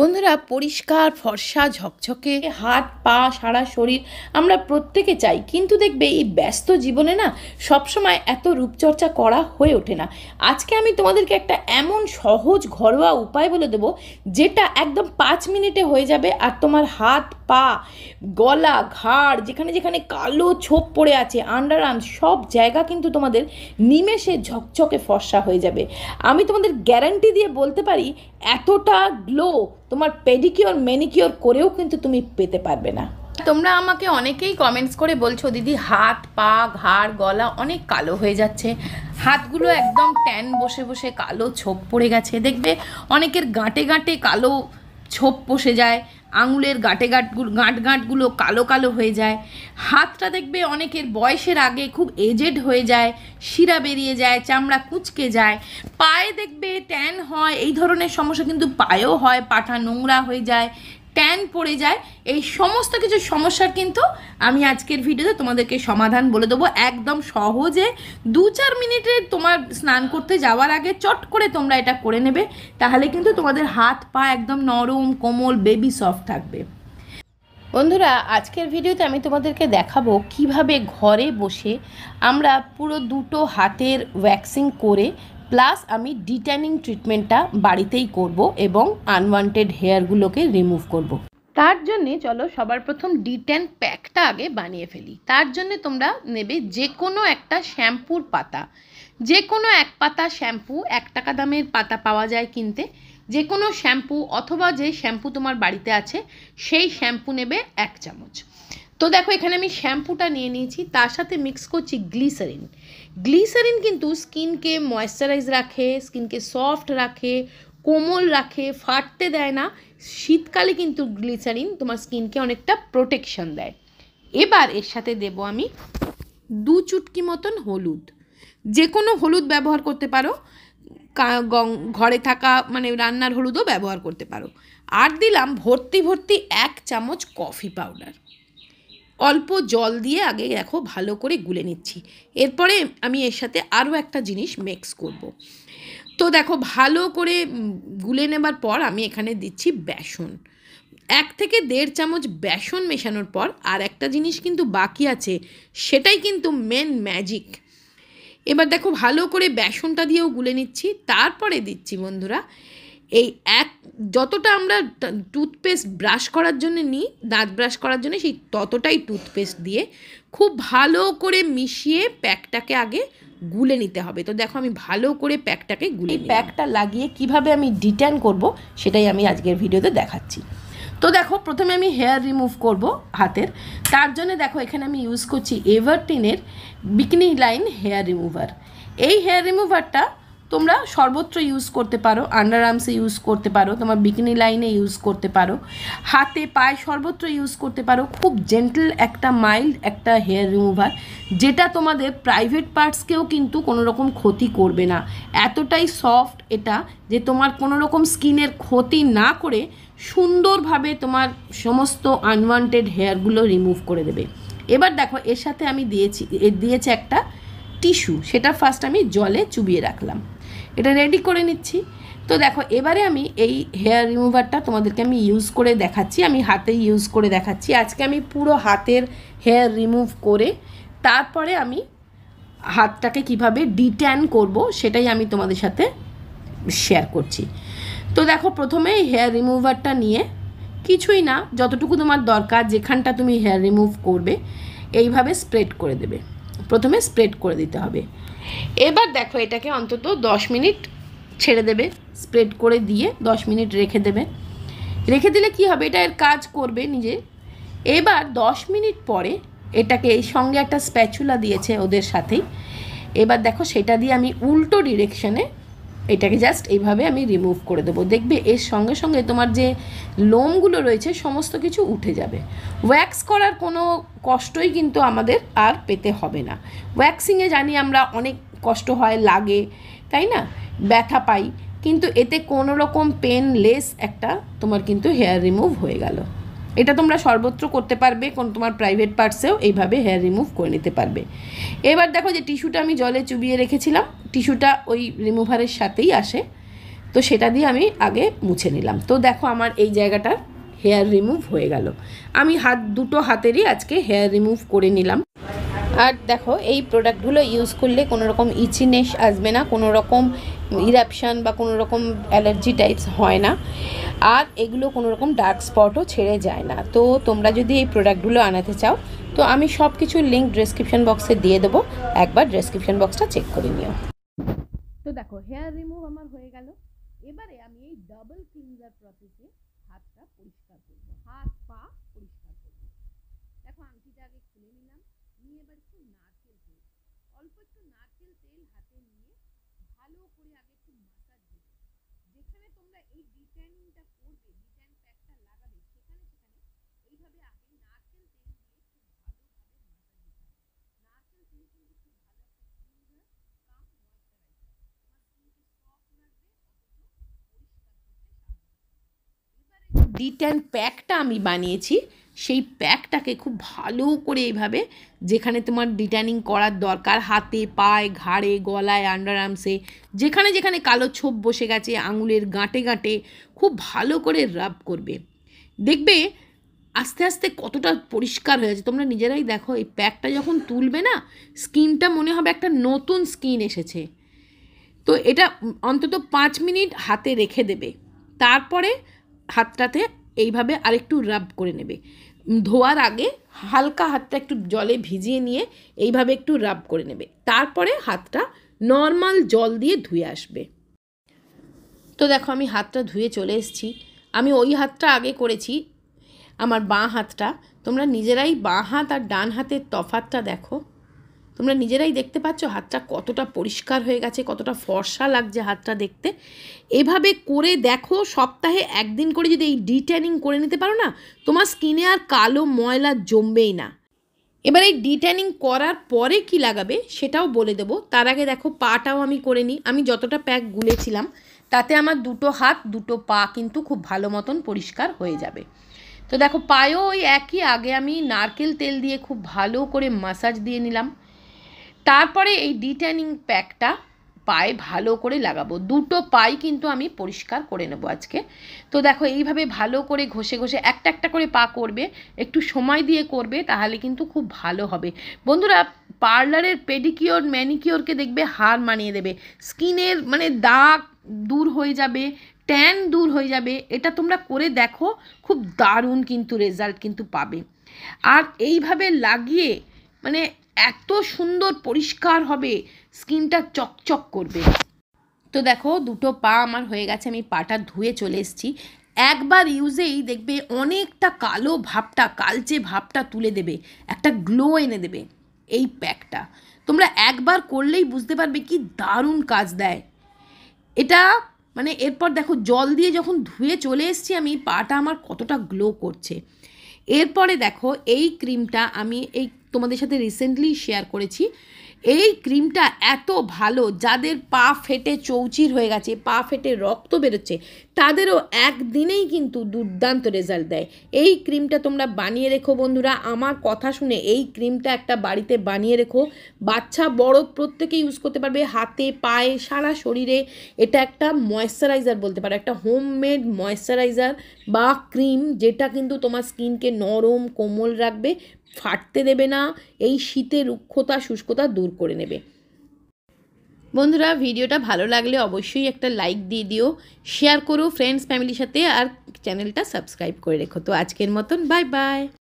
বন্ধুরা পরিষ্কার ফর্সা ঝকঝকে হাত পা সারা শরীর আমরা প্রত্যেকে চাই কিন্তু দেখবে এই ব্যস্ত জীবনে না সবসময় এত রূপচর্চা করা হয়ে ওঠে না আজকে আমি তোমাদেরকে একটা এমন সহজ ঘরোয়া উপায় বলে দেবো যেটা একদম পাঁচ মিনিটে হয়ে যাবে আর তোমার হাত পা গলা ঘাড় যেখানে যেখানে কালো ছোপ পড়ে আছে আন্ডার আর্মস সব জায়গা কিন্তু তোমাদের নিমেষে ঝকঝকে ফর্সা হয়ে যাবে আমি তোমাদের গ্যারান্টি দিয়ে বলতে পারি এতটা গ্লো তোমার পেডিকিওর ম্যানিকিওর করেও কিন্তু তুমি পেতে পারবে না তোমরা আমাকে অনেকেই কমেন্টস করে বলছো দিদি হাত পা ঘাড় গলা অনেক কালো হয়ে যাচ্ছে হাতগুলো একদম ট্যান বসে বসে কালো ছোপ পড়ে গেছে দেখবে অনেকের গাঁটে গাঁটে কালো ছোপ বসে যায় আঙুলের গাঁটে গাঁটগুলো গাঁট গাঁটগুলো কালো কালো হয়ে যায় হাতটা দেখবে অনেকের বয়সের আগে খুব এজেড হয়ে যায় শিরা বেরিয়ে যায় চামড়া কুচকে যায় পায়ে দেখবে ট্যান হয় এই ধরনের সমস্যা কিন্তু পায়েও হয় পাঠা নোংরা হয়ে যায় ট্যান পড়ে যায় এই সমস্ত কিছু সমস্যার কিন্তু আমি আজকের ভিডিওতে তোমাদেরকে সমাধান বলে দেবো একদম সহজে দু চার মিনিটে তোমার স্নান করতে যাওয়ার আগে চট করে তোমরা এটা করে নেবে তাহলে কিন্তু তোমাদের হাত পা একদম নরম কোমল বেবি সফট থাকবে বন্ধুরা আজকের ভিডিওতে আমি তোমাদেরকে দেখাবো কিভাবে ঘরে বসে আমরা পুরো দুটো হাতের ওয়্যাক্সিং করে প্লাস আমি ডিটেনিং ট্রিটমেন্টটা বাড়িতেই করব এবং আনওয়ান্টেড হেয়ারগুলোকে রিমুভ করব। তার জন্যে চলো সবার প্রথম ডিট্যান প্যাকটা আগে বানিয়ে ফেলি তার জন্যে তোমরা নেবে যে কোনো একটা শ্যাম্পুর পাতা যে কোনো এক পাতা শ্যাম্পু এক টাকা দামের পাতা পাওয়া যায় কিনতে যে কোনো শ্যাম্পু অথবা যে শ্যাম্পু তোমার বাড়িতে আছে সেই শ্যাম্পু নেবে এক চামচ তো দেখো এখানে আমি শ্যাম্পুটা নিয়ে নিয়েছি তার সাথে মিক্স করছি গ্লিসারিন গ্লিসারিন কিন্তু স্কিনকে ময়শ্চারাইজ রাখে স্কিনকে সফট রাখে কোমল রাখে ফাটতে দেয় না শীতকালে কিন্তু গ্লিসারিন তোমার স্কিনকে অনেকটা প্রোটেকশন দেয় এবার এর সাথে দেব আমি দু চুটকি মতন হলুদ যে কোনো হলুদ ব্যবহার করতে পারো ঘরে থাকা মানে রান্নার হলুদও ব্যবহার করতে পারো আর দিলাম ভর্তি ভর্তি এক চামচ কফি পাউডার অল্প জল দিয়ে আগে দেখো ভালো করে গুলে নিচ্ছি এরপরে আমি এর সাথে আরও একটা জিনিস মিক্স করব। তো দেখো ভালো করে গুলে নেবার পর আমি এখানে দিচ্ছি বেসন এক থেকে দেড় চামচ বেসন মেশানোর পর আর একটা জিনিস কিন্তু বাকি আছে সেটাই কিন্তু মেন ম্যাজিক এবার দেখো ভালো করে বেসনটা দিয়েও গুলে নিচ্ছি তারপরে দিচ্ছি বন্ধুরা এই এক যতটা আমরা টুথপেস্ট ব্রাশ করার জন্য নিই দাঁত ব্রাশ করার জন্য সেই ততটাই টুথপেস্ট দিয়ে খুব ভালো করে মিশিয়ে প্যাকটাকে আগে গুলে নিতে হবে তো দেখো আমি ভালো করে প্যাকটাকে গুলে এই প্যাকটা লাগিয়ে কিভাবে আমি ডিটেন করব সেটাই আমি আজকের ভিডিওতে দেখাচ্ছি তো দেখো প্রথমে আমি হেয়ার রিমুভ করব হাতের তার জন্য দেখো এখানে আমি ইউজ করছি এভারটিনের বিকনি লাইন হেয়ার রিমুভার এই হেয়ার রিমুভারটা তোমরা সর্বত্র ইউজ করতে পারো আন্ডার আর্মসে ইউজ করতে পারো তোমার বিকিনি লাইনে ইউজ করতে পারো হাতে পায়ে সর্বত্র ইউজ করতে পারো খুব জেন্টল একটা মাইল্ড একটা হেয়ার রিমুভার যেটা তোমাদের প্রাইভেট পার্টসকেও কিন্তু কোনো রকম ক্ষতি করবে না এতটাই সফট এটা যে তোমার কোনো রকম স্কিনের ক্ষতি না করে সুন্দরভাবে তোমার সমস্ত আনওয়ান্টেড হেয়ারগুলো রিমুভ করে দেবে এবার দেখো এর সাথে আমি দিয়েছি দিয়েছে একটা টিস্যু সেটা ফার্স্ট আমি জলে চুবিয়ে রাখলাম এটা রেডি করে নিচ্ছি তো দেখো এবারে আমি এই হেয়ার রিমুভারটা তোমাদেরকে আমি ইউজ করে দেখাচ্ছি আমি হাতে ইউজ করে দেখাচ্ছি আজকে আমি পুরো হাতের হেয়ার রিমুভ করে তারপরে আমি হাতটাকে কিভাবে ডিট্যান করব সেটাই আমি তোমাদের সাথে শেয়ার করছি তো দেখো প্রথমে হেয়ার রিমুভারটা নিয়ে কিছুই না যতটুকু তোমার দরকার যেখানটা তুমি হেয়ার রিমুভ করবে এইভাবে স্প্রেড করে দেবে প্রথমে স্প্রেড করে দিতে হবে এবার দেখো এটাকে অন্তত 10 মিনিট ছেড়ে দেবে স্প্রেড করে দিয়ে 10 মিনিট রেখে দেবে রেখে দিলে কি হবে এটা এর কাজ করবে নিজে এবার 10 মিনিট পরে এটাকে এই সঙ্গে একটা স্প্যাচুলা দিয়েছে ওদের সাথেই এবার দেখো সেটা দিয়ে আমি উল্টো ডিরেকশনে এটাকে জাস্ট এইভাবে আমি রিমুভ করে দেবো দেখবে এর সঙ্গে সঙ্গে তোমার যে লোমগুলো রয়েছে সমস্ত কিছু উঠে যাবে ওয়্যাক্স করার কোনো কষ্টই কিন্তু আমাদের আর পেতে হবে না ওয়্যাক্সিংয়ে জানি আমরা অনেক কষ্ট হয় লাগে তাই না ব্যথা পাই কিন্তু এতে কোনো রকম পেনলেস একটা তোমার কিন্তু হেয়ার রিমুভ হয়ে গেল এটা তোমরা সর্বত্র করতে পারবে কোন তোমার প্রাইভেট পার্টসেও এইভাবে হেয়ার রিমুভ করে নিতে পারবে এবার দেখো যে টিস্যুটা আমি জলে চুবিয়ে রেখেছিলাম টিস্যুটা ওই রিমুভারের সাথেই আসে তো সেটা দিয়ে আমি আগে মুছে নিলাম তো দেখো আমার এই জায়গাটা হেয়ার রিমুভ হয়ে গেল আমি হাত দুটো হাতেরই আজকে হেয়ার রিমুভ করে নিলাম আর দেখো এই প্রোডাক্টগুলো ইউজ করলে কোনোরকম ইচিনেস আসবে না কোনোরকম ইরাপশান বা কোনো রকম অ্যালার্জি টাইপস হয় না আর এগুলো কোনো রকম ডার্ক স্পটও ছেড়ে যায় না তো তোমরা যদি এই প্রোডাক্টগুলো আনাতে চাও তো আমি সব কিছু লিঙ্ক ডেসক্রিপশন বক্সে দিয়ে দেবো একবার ডেসক্রিপশন বক্সটা চেক করে নিও তো দেখো হেয়ার রিমুভ আমার হয়ে গেল এবারে আমি এই ডাবল ক্লিনজার প্রসেসে হাতটা পরিষ্কার করবো হাত পা পরিষ্কার করবো দেখো আংটিটা আগে খুলে নিলাম নিয়ে এবার এই ডিজাইনটা করবে প্যাকটা লাগাবে সেখানে সেখানে এইভাবে আপনি নারকেল তেল দিয়ে খুব ভালোভাবে মাথা দিতে নারকেল তেল কিন্তু খুব ভালো একটা সুন্দর কাম তোমার স্কিনকে সফট অথচ পরিষ্কার করতে সাহায্য করবে এবারে ডিটেন প্যাকটা আমি বানিয়েছি সেই প্যাকটাকে খুব ভালো করে এইভাবে যেখানে তোমার ডিটানিং করার দরকার হাতে পায়ে ঘাড়ে গলায় আন্ডার আর্মসে যেখানে যেখানে কালো ছোপ বসে গেছে আঙুলের গাঁটে গাঁটে খুব ভালো করে রাব করবে দেখবে আস্তে আস্তে কতটা পরিষ্কার হয়ে যাচ্ছে তোমরা নিজেরাই দেখো এই প্যাকটা যখন তুলবে না স্কিনটা মনে হবে একটা নতুন স্কিন এসেছে তো এটা অন্তত পাঁচ মিনিট হাতে রেখে দেবে তারপরে হাতটাতে এইভাবে আরেকটু রাব করে নেবে ধোয়ার আগে হালকা হাতটা একটু জলে ভিজিয়ে নিয়ে এইভাবে একটু রাব করে নেবে তারপরে হাতটা নর্মাল জল দিয়ে ধুয়ে আসবে তো দেখো আমি হাতটা ধুয়ে চলে এসেছি আমি ওই হাতটা আগে করেছি আমার বাঁ হাতটা তোমরা নিজেরাই বাঁ হাত আর ডান হাতের তফাতটা দেখো তোমরা নিজেরাই দেখতে পাচ্ছ হাতটা কতটা পরিষ্কার হয়ে গেছে কতটা ফর্সা লাগছে হাতটা দেখতে এভাবে করে দেখো সপ্তাহে একদিন করে যদি এই ডিট্যানিং করে নিতে পারো না তোমার স্কিনে আর কালো ময়লা জমবেই না এবার এই ডিট্যানিং করার পরে কি লাগাবে সেটাও বলে দেবো তার আগে দেখো পাটাও আমি করে নিই আমি যতটা প্যাক গুলেছিলাম তাতে আমার দুটো হাত দুটো পা কিন্তু খুব ভালো মতন পরিষ্কার হয়ে যাবে তো দেখো পায়েও ওই একই আগে আমি নারকেল তেল দিয়ে খুব ভালো করে মাসাজ দিয়ে নিলাম তারপরে এই ডিটেনিং প্যাকটা পায়ে ভালো করে লাগাবো দুটো পাই কিন্তু আমি পরিষ্কার করে নেব আজকে তো দেখো এইভাবে ভালো করে ঘষে ঘষে একটা একটা করে পা করবে একটু সময় দিয়ে করবে তাহলে কিন্তু খুব ভালো হবে বন্ধুরা পার্লারের পেডিকিওর ম্যানিকিওরকে দেখবে হার মানিয়ে দেবে স্কিনের মানে দাগ দূর হয়ে যাবে ট্যান দূর হয়ে যাবে এটা তোমরা করে দেখো খুব দারুণ কিন্তু রেজাল্ট কিন্তু পাবে আর এইভাবে লাগিয়ে মানে এত সুন্দর পরিষ্কার হবে স্কিনটা চকচক করবে তো দেখো দুটো পা আমার হয়ে গেছে আমি পাটা ধুয়ে চলে এসেছি একবার ইউজেই দেখবে অনেকটা কালো ভাবটা কালচে ভাবটা তুলে দেবে একটা গ্লো এনে দেবে এই প্যাকটা তোমরা একবার করলেই বুঝতে পারবে কি দারুণ কাজ দেয় এটা মানে এরপর দেখো জল দিয়ে যখন ধুয়ে চলে এসছি আমি পাটা আমার কতটা গ্লো করছে এরপরে দেখো এই ক্রিমটা আমি এই তোমাদের সাথে রিসেন্টলি শেয়ার করেছি এই ক্রিমটা এত ভালো যাদের পা ফেটে চৌচির হয়ে গেছে পা ফেটে রক্ত বেরোচ্ছে তাদেরও একদিনেই কিন্তু দুর্দান্ত রেজাল্ট দেয় এই ক্রিমটা তোমরা বানিয়ে রেখো বন্ধুরা আমার কথা শুনে এই ক্রিমটা একটা বাড়িতে বানিয়ে রেখো বাচ্চা বড় প্রত্যেকে ইউজ করতে পারবে হাতে পায়ে সারা শরীরে এটা একটা ময়েশ্চারাইজার বলতে পারো একটা হোমমেড ময়েশ্চারাইজার বা ক্রিম যেটা কিন্তু তোমার স্কিনকে নরম কোমল রাখবে ফাটতে দেবে না এই শীতে রুক্ষতা শুষ্কতা দূর করে নেবে বন্ধুরা ভিডিওটা ভালো লাগলে অবশ্যই একটা লাইক দিয়ে দিও শেয়ার করো ফ্রেন্ডস ফ্যামিলির সাথে আর চ্যানেলটা সাবস্ক্রাইব করে রেখো তো আজকের মতন বাই বাই